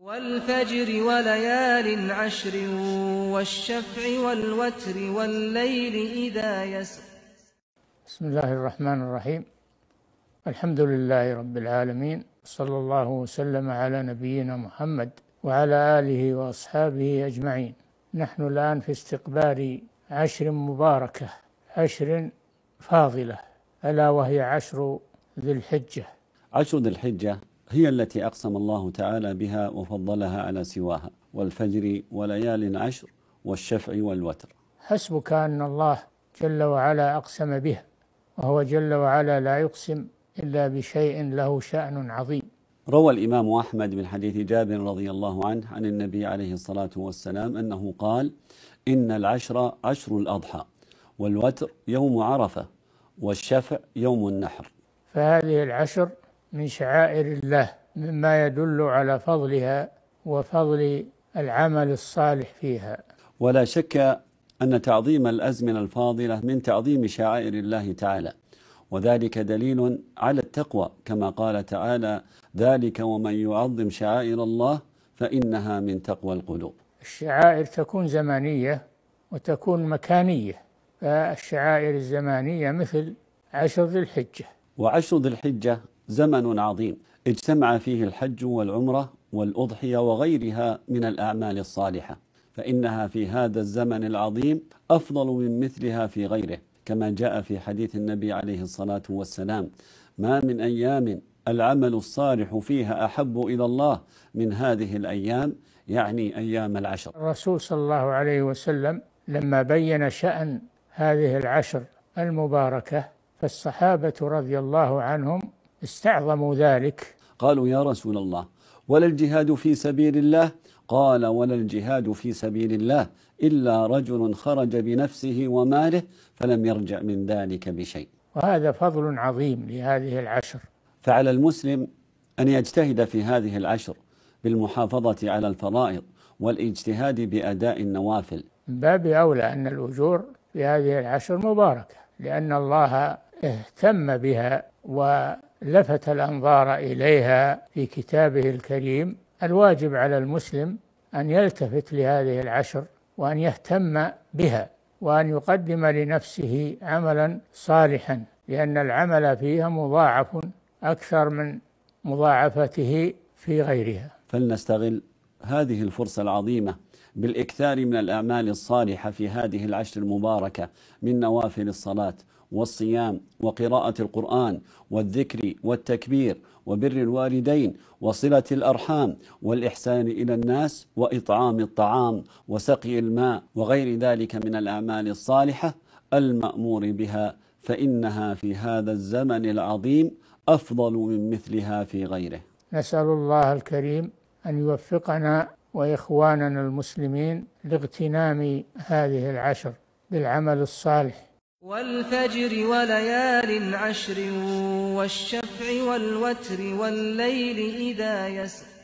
والفجر وليال عشر والشفع والوتر والليل إذا يسر بسم الله الرحمن الرحيم الحمد لله رب العالمين صلى الله وسلم على نبينا محمد وعلى آله وأصحابه أجمعين نحن الآن في استقبال عشر مباركة عشر فاضلة ألا وهي عشر ذي الحجة عشر ذي الحجة هي التي أقسم الله تعالى بها وفضلها على سواها والفجر وليال عشر والشفع والوتر حسبك أن الله جل وعلا أقسم بها وهو جل وعلا لا يقسم إلا بشيء له شأن عظيم روى الإمام أحمد من حديث جابر رضي الله عنه عن النبي عليه الصلاة والسلام أنه قال إن العشر عشر الأضحى والوتر يوم عرفة والشفع يوم النحر فهذه العشر من شعائر الله مما يدل على فضلها وفضل العمل الصالح فيها ولا شك أن تعظيم الأزمنة الفاضلة من تعظيم شعائر الله تعالى وذلك دليل على التقوى كما قال تعالى ذلك ومن يعظم شعائر الله فإنها من تقوى القلوب الشعائر تكون زمانية وتكون مكانية فالشعائر الزمانية مثل عشر ذي الحجة وعشر ذي الحجة زمن عظيم اجتمع فيه الحج والعمره والاضحيه وغيرها من الاعمال الصالحه فانها في هذا الزمن العظيم افضل من مثلها في غيره كما جاء في حديث النبي عليه الصلاه والسلام ما من ايام العمل الصالح فيها احب الى الله من هذه الايام يعني ايام العشر. الرسول صلى الله عليه وسلم لما بين شان هذه العشر المباركه فالصحابه رضي الله عنهم استعظموا ذلك قالوا يا رسول الله ولا الجهاد في سبيل الله قال ولا الجهاد في سبيل الله إلا رجل خرج بنفسه وماله فلم يرجع من ذلك بشيء وهذا فضل عظيم لهذه العشر فعلى المسلم أن يجتهد في هذه العشر بالمحافظة على الفرائض والاجتهاد بأداء النوافل باب أولى أن الأجور في هذه العشر مباركة لأن الله اهتم بها ولفت الأنظار إليها في كتابه الكريم الواجب على المسلم أن يلتفت لهذه العشر وأن يهتم بها وأن يقدم لنفسه عملا صالحا لأن العمل فيها مضاعف أكثر من مضاعفته في غيرها فلنستغل هذه الفرصة العظيمة بالإكثار من الأعمال الصالحة في هذه العشر المباركة من نوافل الصلاة والصيام وقراءة القرآن والذكر والتكبير وبر الوالدين وصلة الأرحام والإحسان إلى الناس وإطعام الطعام وسقي الماء وغير ذلك من الأعمال الصالحة المأمور بها فإنها في هذا الزمن العظيم أفضل من مثلها في غيره. نسأل الله الكريم أن يوفقنا وإخواننا المسلمين لاغتنام هذه العشر بالعمل الصالح والفجر وليال عشر والشفع والوتر والليل إذا يسر